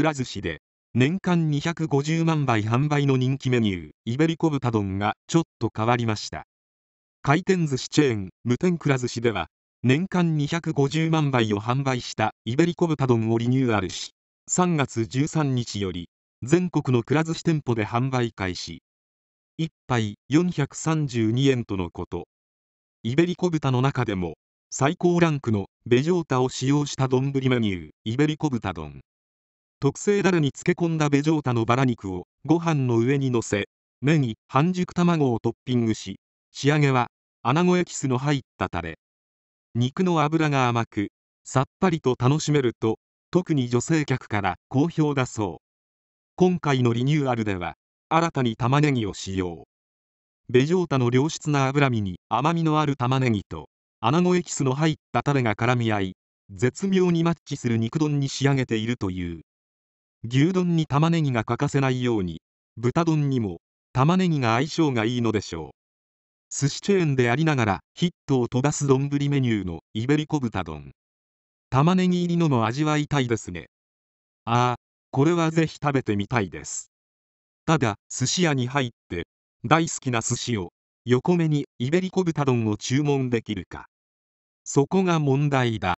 くら寿司で年間250万杯販売の人気メニューイベリコ豚丼がちょっと変わりました回転寿司チェーン無天くら寿司では年間250万杯を販売したイベリコ豚丼をリニューアルし3月13日より全国のくら寿司店舗で販売開始1杯432円とのことイベリコ豚の中でも最高ランクのベジョータを使用した丼メニューイベリコ豚丼特製だれに漬け込んだベジョータのバラ肉をご飯の上に乗せネギ半熟卵をトッピングし仕上げは穴子エキスの入ったタレ肉の脂が甘くさっぱりと楽しめると特に女性客から好評だそう今回のリニューアルでは新たに玉ねぎを使用ベジョータの良質な脂身に甘みのある玉ねぎと穴子エキスの入ったタレが絡み合い絶妙にマッチする肉丼に仕上げているという牛丼に玉ねぎが欠かせないように豚丼にも玉ねぎが相性がいいのでしょう寿司チェーンでありながらヒットを飛ばす丼メニューのイベリコ豚丼玉ねぎ入りのも味わいたいですねああこれはぜひ食べてみたいですただ寿司屋に入って大好きな寿司を横目にイベリコ豚丼を注文できるかそこが問題だ